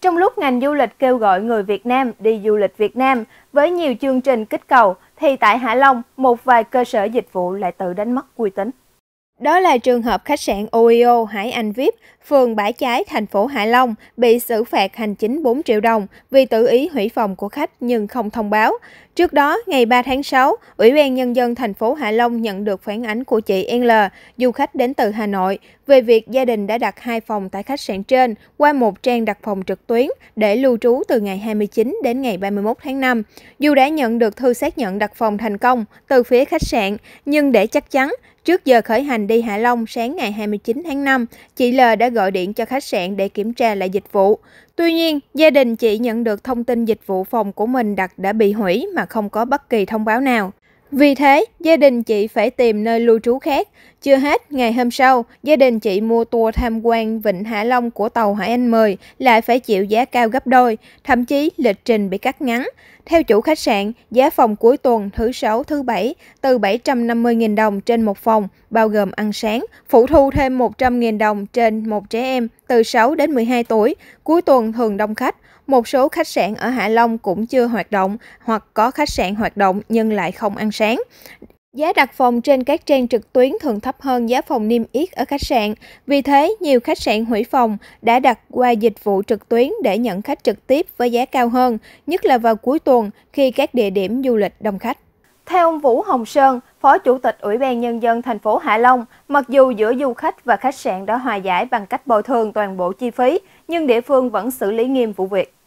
Trong lúc ngành du lịch kêu gọi người Việt Nam đi du lịch Việt Nam với nhiều chương trình kích cầu, thì tại Hạ Long, một vài cơ sở dịch vụ lại tự đánh mất uy tín. Đó là trường hợp khách sạn OEO Hải Anh VIP phường Bãi Cháy, thành phố hải Long bị xử phạt hành chính 4 triệu đồng vì tự ý hủy phòng của khách nhưng không thông báo. Trước đó, ngày 3 tháng 6, Ủy ban Nhân dân thành phố hải Long nhận được phản ánh của chị L, du khách đến từ Hà Nội, về việc gia đình đã đặt hai phòng tại khách sạn trên qua một trang đặt phòng trực tuyến để lưu trú từ ngày 29 đến ngày 31 tháng 5. Dù đã nhận được thư xác nhận đặt phòng thành công từ phía khách sạn, nhưng để chắc chắn, trước giờ khởi hành đi Hạ Long sáng ngày 29 tháng 5, chị L đã gửi gọi điện cho khách sạn để kiểm tra lại dịch vụ. Tuy nhiên, gia đình chỉ nhận được thông tin dịch vụ phòng của mình đặt đã bị hủy mà không có bất kỳ thông báo nào. Vì thế, gia đình chị phải tìm nơi lưu trú khác. Chưa hết, ngày hôm sau, gia đình chị mua tour tham quan Vịnh Hạ Long của tàu Hải Anh 10 lại phải chịu giá cao gấp đôi, thậm chí lịch trình bị cắt ngắn. Theo chủ khách sạn, giá phòng cuối tuần thứ sáu thứ bảy từ 750.000 đồng trên một phòng, bao gồm ăn sáng, phụ thu thêm 100.000 đồng trên một trẻ em từ 6 đến 12 tuổi, cuối tuần thường đông khách. Một số khách sạn ở Hạ Long cũng chưa hoạt động hoặc có khách sạn hoạt động nhưng lại không ăn sáng. Giá đặt phòng trên các trang trực tuyến thường thấp hơn giá phòng niêm yết ở khách sạn. Vì thế, nhiều khách sạn hủy phòng đã đặt qua dịch vụ trực tuyến để nhận khách trực tiếp với giá cao hơn, nhất là vào cuối tuần khi các địa điểm du lịch đông khách. Theo ông Vũ Hồng Sơn, Phó Chủ tịch Ủy ban Nhân dân thành phố Hạ Long, mặc dù giữa du khách và khách sạn đã hòa giải bằng cách bồi thường toàn bộ chi phí, nhưng địa phương vẫn xử lý nghiêm vụ việc.